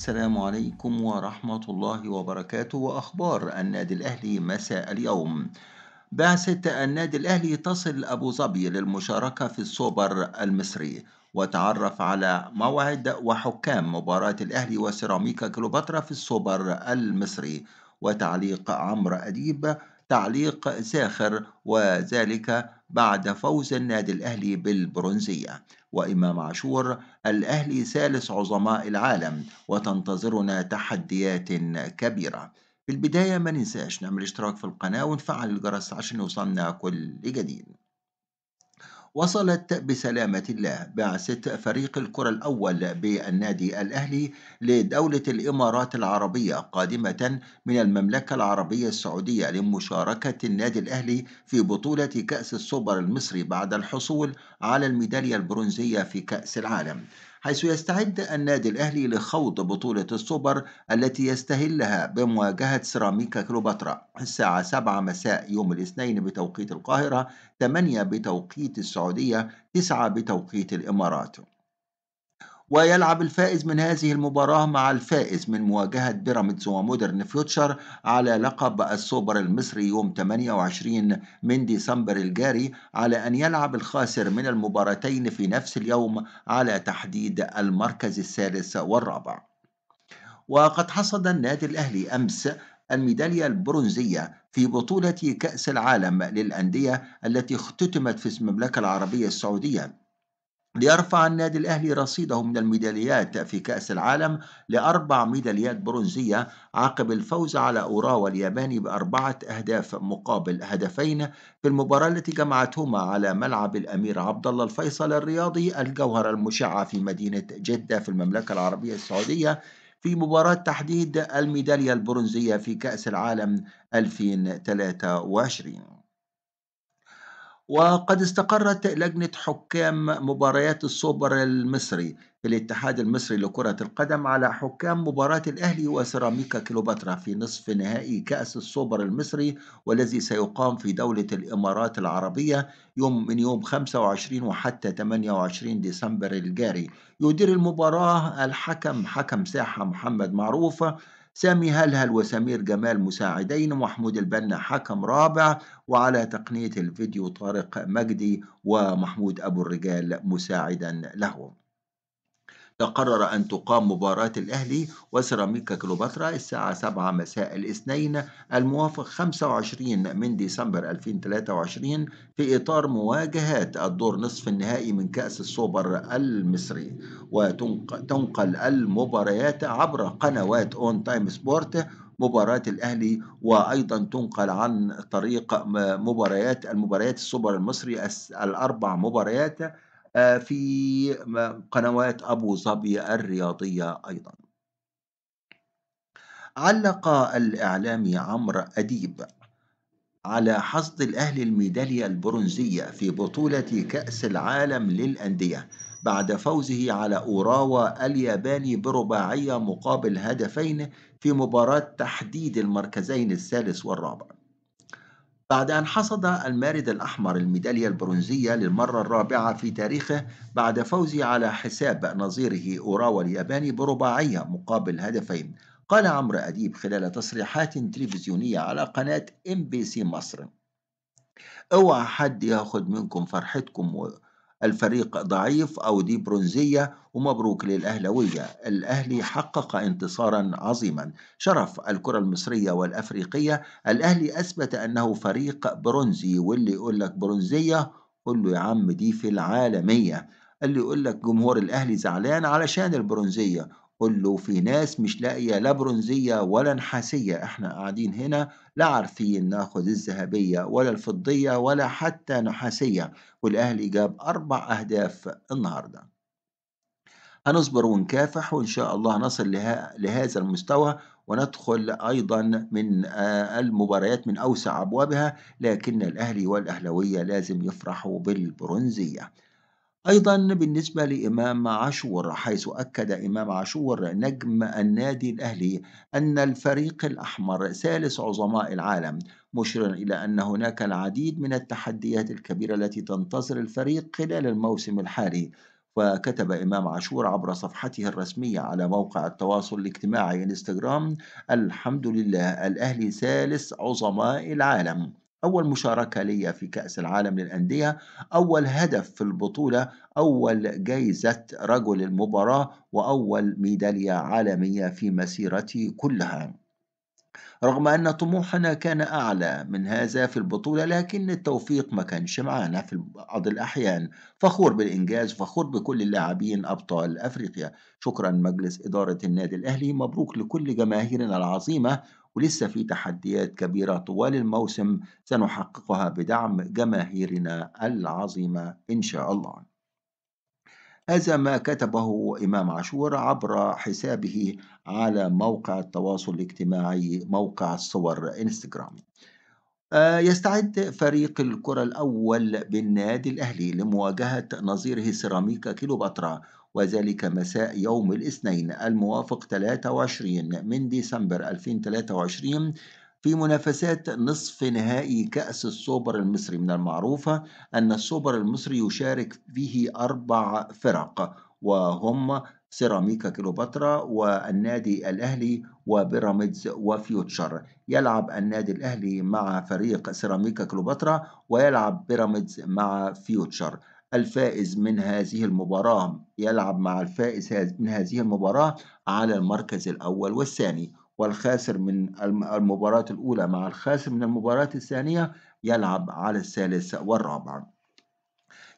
السلام عليكم ورحمة الله وبركاته وأخبار النادي الأهلي مساء اليوم بعثة النادي الأهلي تصل أبو ظبي للمشاركة في السوبر المصري وتعرف على موعد وحكام مباراة الأهلي وسيراميكا كليوباترا في السوبر المصري وتعليق عمرو أديب تعليق ساخر وذلك بعد فوز النادي الأهلي بالبرونزية وإمام عاشور الأهلي ثالث عظماء العالم وتنتظرنا تحديات كبيرة في البداية ما ننساش نعمل اشتراك في القناة ونفعل الجرس عشان يوصلنا كل جديد وصلت بسلامة الله بعثة فريق الكرة الأول بالنادي الأهلي لدولة الإمارات العربية قادمة من المملكة العربية السعودية لمشاركة النادي الأهلي في بطولة كأس السوبر المصري بعد الحصول على الميدالية البرونزية في كأس العالم حيث يستعد النادي الأهلي لخوض بطولة السوبر التي يستهلها بمواجهة سيراميكا كليوباترا الساعة 7 مساء يوم الاثنين بتوقيت القاهرة 8 بتوقيت السعودية 9 بتوقيت الإمارات ويلعب الفائز من هذه المباراة مع الفائز من مواجهة بيراميدز ومودرن فيوتشر على لقب السوبر المصري يوم 28 من ديسمبر الجاري على أن يلعب الخاسر من المباراتين في نفس اليوم على تحديد المركز الثالث والرابع وقد حصد النادي الأهلي أمس الميدالية البرونزية في بطولة كأس العالم للأندية التي اختتمت في المملكة العربية السعودية ليرفع النادي الأهلي رصيده من الميداليات في كأس العالم لأربع ميداليات برونزية عقب الفوز على أوراوا الياباني بأربعة أهداف مقابل هدفين في المباراة التي جمعتهما على ملعب الأمير عبد الله الفيصل الرياضي الجوهرة المشعة في مدينة جدة في المملكة العربية السعودية في مباراة تحديد الميدالية البرونزية في كأس العالم 2023 وقد استقرت لجنة حكام مباريات السوبر المصري في الاتحاد المصري لكرة القدم على حكام مباراة الأهلي وسيراميكا كيلوباترا في نصف نهائي كأس السوبر المصري والذي سيقام في دولة الإمارات العربية يوم من يوم 25 وحتى 28 ديسمبر الجاري يدير المباراة الحكم حكم ساحة محمد معروف سامي هلهل وسمير جمال مساعدين ومحمود البنا حكم رابع وعلى تقنية الفيديو طارق مجدي ومحمود أبو الرجال مساعدا لهم قرر أن تقام مباراة الأهلي وسيراميكا كليوباترا الساعة 7 مساء الاثنين الموافق 25 من ديسمبر 2023 في إطار مواجهات الدور نصف النهائي من كأس السوبر المصري وتنقل المباريات عبر قنوات أون تايم سبورت مباراة الأهلي وأيضا تنقل عن طريق مباريات المباريات السوبر المصري الأربع مباريات آه، في قنوات أبو ظبي الرياضية أيضا علق الإعلامي عمرو أديب على حصد الأهلي الميدالية البرونزية في بطولة كأس العالم للأندية بعد فوزه على أوراوا الياباني برباعية مقابل هدفين في مباراة تحديد المركزين الثالث والرابع بعد أن حصد المارد الأحمر الميدالية البرونزية للمرة الرابعة في تاريخه بعد فوزه على حساب نظيره أوراوا الياباني برباعية مقابل هدفين قال عمرو أديب خلال تصريحات تلفزيونية على قناة ام بي سي مصر اوعى حد ياخد منكم فرحتكم الفريق ضعيف أو دي برونزية ومبروك للأهلوية الأهلي حقق انتصارا عظيما شرف الكرة المصرية والأفريقية الأهلي أثبت أنه فريق برونزي واللي يقول لك برونزية قول له يا عم دي في العالمية اللي يقول لك جمهور الأهلي زعلان علشان البرونزية قل له في ناس مش لاقيه لا برونزيه ولا نحاسيه احنا قاعدين هنا لا عارفين ناخد الذهبيه ولا الفضيه ولا حتى نحاسيه والاهلي جاب اربع اهداف النهارده هنصبر ونكافح وإن شاء الله نصل لها لهذا المستوى وندخل أيضا من آه، المباريات من أوسع أبوابها لكن الأهلي والأهلوية لازم يفرحوا بالبرونزية أيضا بالنسبة لإمام عاشور حيث أكد إمام عاشور نجم النادي الأهلي أن الفريق الأحمر ثالث عظماء العالم مشيرا إلى أن هناك العديد من التحديات الكبيرة التي تنتظر الفريق خلال الموسم الحالي وكتب إمام عاشور عبر صفحته الرسمية على موقع التواصل الاجتماعي انستغرام الحمد لله الأهلي ثالث عظماء العالم أول مشاركة لي في كأس العالم للأندية أول هدف في البطولة أول جايزة رجل المباراة وأول ميدالية عالمية في مسيرتي كلها رغم أن طموحنا كان أعلى من هذا في البطولة لكن التوفيق ما كانش معانا في بعض الأحيان فخور بالإنجاز فخور بكل اللاعبين أبطال أفريقيا شكرا مجلس إدارة النادي الأهلي مبروك لكل جماهيرنا العظيمة ولسه في تحديات كبيرة طوال الموسم سنحققها بدعم جماهيرنا العظيمة إن شاء الله هذا ما كتبه إمام عاشور عبر حسابه على موقع التواصل الاجتماعي موقع الصور إنستغرام آه، يستعد فريق الكرة الأول بالنادي الأهلي لمواجهة نظيره سيراميكا كيلوباترا وذلك مساء يوم الاثنين الموافق 23 من ديسمبر 2023 في منافسات نصف نهائي كأس السوبر المصري من المعروفة أن السوبر المصري يشارك فيه أربع فرق وهم سيراميكا كيلوباترا والنادي الأهلي وبيراميدز وفيوتشر يلعب النادي الأهلي مع فريق سيراميكا كيلوباترا ويلعب بيراميدز مع فيوتشر الفائز من هذه المباراة يلعب مع الفائز من هذه المباراة على المركز الأول والثاني والخاسر من المباراة الأولى مع الخاسر من المباراة الثانية يلعب على الثالث والرابع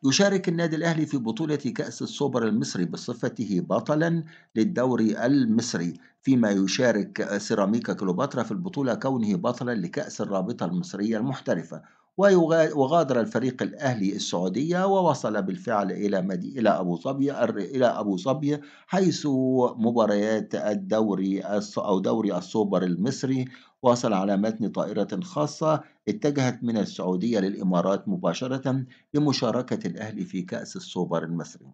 يشارك النادي الأهلي في بطولة كأس السوبر المصري بصفته بطلا للدوري المصري فيما يشارك سيراميكا كليوباترا في البطولة كونه بطلا لكأس الرابطة المصرية المحترفة وغادر الفريق الأهلي السعودية ووصل بالفعل إلى مدي... إلى أبو ظبي إلى أبو ظبي حيث مباريات الدوري أو دوري السوبر المصري وصل على متن طائرة خاصة اتجهت من السعودية للإمارات مباشرة لمشاركة الأهلي في كأس السوبر المصري.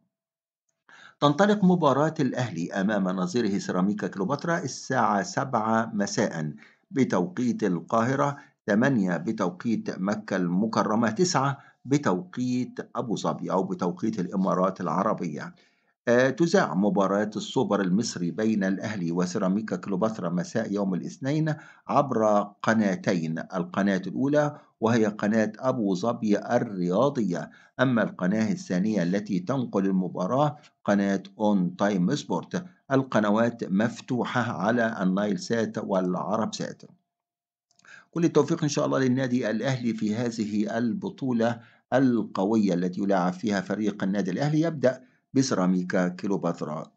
تنطلق مباراة الأهلي أمام نظيره سيراميكا كليوباترا الساعة 7 مساءً بتوقيت القاهرة 8 بتوقيت مكة المكرمة 9 بتوقيت أبو ظبي أو بتوقيت الإمارات العربية آه، تذاع مباراة السوبر المصري بين الأهلي وسيراميكا كليوباترا مساء يوم الاثنين عبر قناتين القناة الأولى وهي قناة أبو ظبي الرياضية أما القناة الثانية التي تنقل المباراة قناة أون تايم سبورت القنوات مفتوحة على النايل سات والعرب سات كل التوفيق إن شاء الله للنادي الأهلي في هذه البطولة القوية التي يلاعب فيها فريق النادي الأهلي يبدأ بسيراميكا كيلوباترا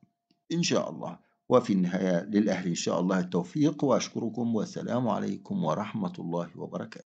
إن شاء الله وفي النهاية للأهلي إن شاء الله التوفيق وأشكركم والسلام عليكم ورحمة الله وبركاته